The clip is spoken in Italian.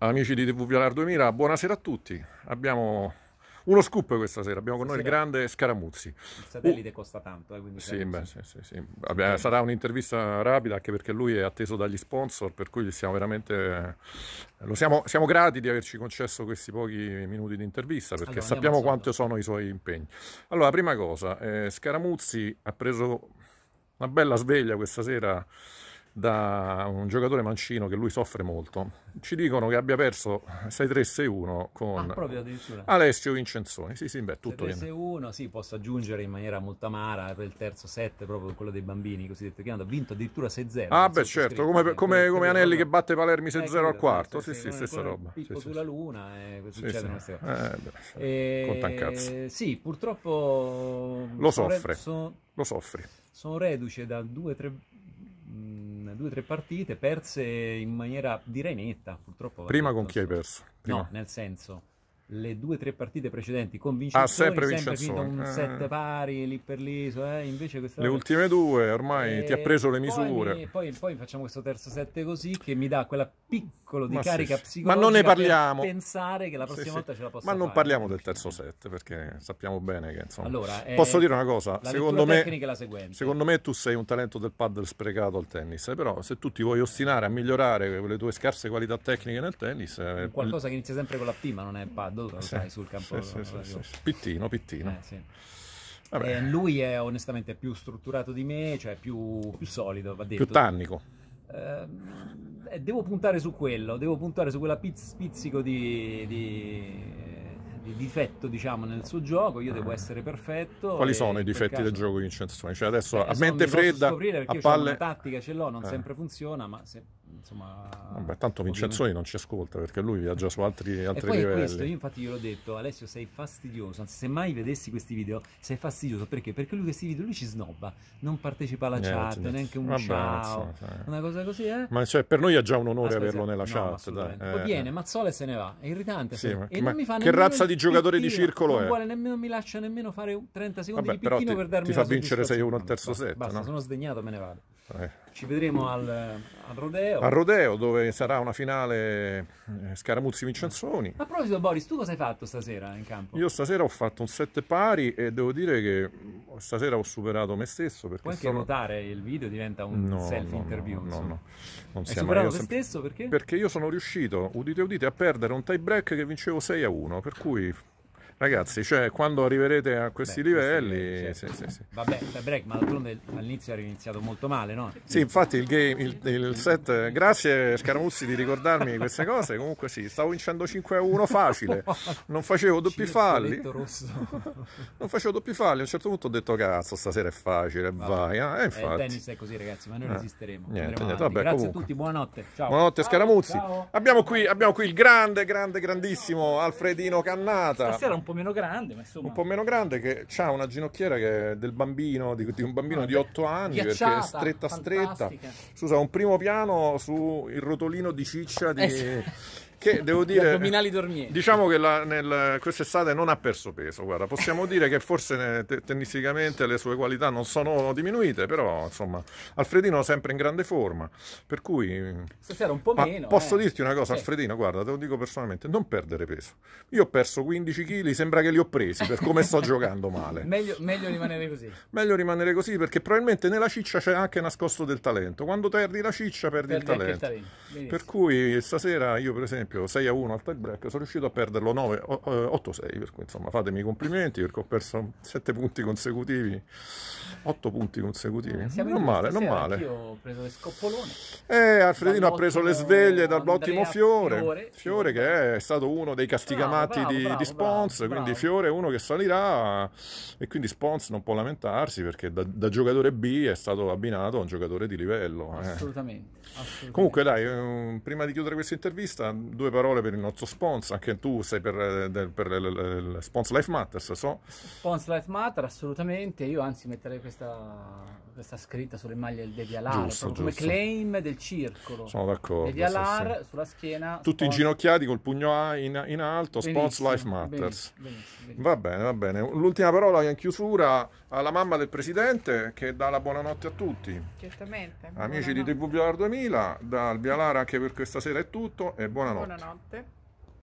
Amici di TV Violar 2000, buonasera a tutti. Abbiamo uno scoop questa sera, abbiamo con noi il grande Scaramuzzi. Il satellite uh, costa tanto, eh, quindi... Sì, beh, sì, sì, sì. Vabbè, sarà un'intervista rapida anche perché lui è atteso dagli sponsor, per cui siamo veramente... Lo siamo, siamo, grati di averci concesso questi pochi minuti di intervista perché allora, sappiamo quanti sono i suoi impegni. Allora, prima cosa, eh, Scaramuzzi ha preso una bella sveglia questa sera da un giocatore mancino che lui soffre molto. Ci dicono che abbia perso 6-3-6-1 con ah, Alessio Vincenzoni. Sì, sì, beh, tutto 6-3-6-1, sì, posso aggiungere in maniera molto amara per il terzo set, proprio quello dei bambini, cosiddetto, che hanno vinto addirittura 6-0. Ah, beh, certo, scritto, come, come, come Anelli che batte Palermi 6-0 eh, al quarto. Sì, sì, stessa roba. Pippo sì, sulla sì. luna e eh, succedono sì, sì. Eh, eh, Conta un cazzo. Sì, purtroppo... Lo soffre, lo soffri sono reduce da due o tre due o tre partite perse in maniera direi netta, purtroppo. Prima con chi hai perso? Prima. No, nel senso le due o tre partite precedenti con Vincenzo ah, sempre, sempre vinto un eh. set pari lì per lì eh? invece questa le ultime due ormai e... ti ha preso le misure poi, mi, poi, poi, facciamo questo terzo set così che mi dà quella piccola di ma carica sì, psicologica ma non ne parliamo pensare che la prossima sì, volta sì. ce la posso ma non fare, parliamo del terzo set perché sappiamo bene che insomma allora, eh, posso dire una cosa secondo me, la tecnica è seguente. secondo me tu sei un talento del paddle sprecato al tennis eh, però se tu ti vuoi ostinare a migliorare le tue scarse qualità tecniche nel tennis eh, qualcosa che inizia sempre con la P, ma non è il paddle caldo quando sì, stai sul campo. Sì, sì, pittino, pittino. Eh, sì. Eh, lui è onestamente più strutturato di me, cioè più, più solido, va detto. Più tannico. Ehm, eh, devo puntare su quello, devo puntare su quella pizz- pizzico di, di, difetto, diciamo, nel suo gioco. Io devo essere perfetto. Quali sono i difetti caso... del gioco di Vincenzo Cioè adesso eh, a mente fredda, a palle... una tattica ce l'ho, non eh. sempre funziona, ma se insomma, Vabbè, tanto Vincenzoni non ci ascolta perché lui viaggia su altri, altri e poi livelli. questo, io infatti gliel'ho detto, Alessio sei fastidioso, anzi se mai vedessi questi video sei fastidioso, perché? Perché lui questi video lui ci snobba, non partecipa alla niente, eh, chat, niente. neanche un Vabbè, ciao, insomma, una cosa così eh? Ma cioè, per noi è già un onore Aspetta, averlo nella no, chat. Dai. Poi eh. viene, mazzola e se ne va, è irritante. Sì, ma, e ma non mi fa che razza di giocatore di circolo non è? Vuole nemmeno, mi lascia nemmeno fare 30 secondi Vabbè, di picchino ti, per darmi ti fa vincere 6-1 al terzo set, Basta, sono sdegnato, me ne vado. Eh. Ci vedremo al, al, Rodeo. Al Rodeo, dove sarà una finale eh, Scaramuzzi-Vincenzoni. A proposito, Boris, tu cosa hai fatto stasera in campo? Io stasera ho fatto un set pari e devo dire che stasera ho superato me stesso. Puoi anche sono... notare il video, diventa un no, self-interview. No, no, no, no, non Hai superato te sempre... stesso perché? Perché io sono riuscito, udite udite, a perdere un tie break che vincevo 6 a 1, per cui Ragazzi, cioè, quando arriverete a questi Beh, livelli... Questi, certo. sì, sì, sì. Vabbè, break, ma d'altronde all'inizio era iniziato molto male, no? Sì, infatti il, game, il, il set... Grazie Scaramuzzi di ricordarmi queste cose. Comunque sì, stavo vincendo 5 a 1 facile. Non facevo doppi falli. non facevo doppi falli. A un certo punto ho detto, cazzo, stasera è facile, vabbè. vai. eh, eh infatti. il tennis è così, ragazzi, ma noi eh. Niente, niente, vabbè, Grazie comunque. a tutti, buonanotte. Ciao. Buonanotte ciao, Scaramuzzi. Ciao. Abbiamo, qui, abbiamo qui il grande, grande, grandissimo Alfredino Cannata. Stasera un po' meno grande, ma insomma... Un po' meno grande che ha una ginocchiera che è del bambino, di, di un bambino Vabbè, di 8 anni, perché è stretta fantastica. stretta. Scusa, un primo piano sul rotolino di ciccia di... Eh che devo dire diciamo che la, nel, quest'estate non ha perso peso guarda possiamo dire che forse eh, te, tennisticamente le sue qualità non sono diminuite però insomma Alfredino sempre in grande forma per cui stasera un po' meno posso eh. dirti una cosa Alfredino guarda te lo dico personalmente non perdere peso io ho perso 15 kg sembra che li ho presi per come sto giocando male meglio, meglio, rimanere così meglio rimanere così perché probabilmente nella ciccia c'è anche nascosto del talento quando perdi la ciccia perdi, perdi il talento, il talento. per cui stasera io per esempio esempio 6 a 1 al tie break, sono riuscito a perderlo 9, 8 6, per cui insomma fatemi i complimenti perché ho perso 7 punti consecutivi, 8 punti consecutivi, eh, non male, non male. Io ho preso le scoppolone. Eh, Alfredino ha preso le sveglie dall'ottimo Fiore, Fiore, Fiore che è stato uno dei castigamati bravo, bravo, di, di Spons, bravo, quindi Fiore è uno che salirà e quindi Spons non può lamentarsi perché da, da giocatore B è stato abbinato a un giocatore di livello. Eh. Assolutamente. Eh. assolutamente. Comunque dai, ehm, prima di chiudere questa intervista due parole per il nostro sponsor, anche tu sei per, eh, per il sponsor Life Matters, so? Spons Life Matter, assolutamente, io anzi metterei questa, questa scritta sulle maglie del Devialar, giusto, giusto. come claim del circolo. Sono d'accordo. Devialar sì, sì. sulla schiena. Tutti spons... inginocchiati col pugno in, in alto, Sponsor Life Matters. Benissimo, benissimo, va bene, va bene. L'ultima parola in chiusura alla mamma del presidente che dà la buonanotte a tutti. Certamente. Amici buonanotte. di TV Violar 2000, dal Vialar anche per questa sera è tutto e buonanotte buonanotte.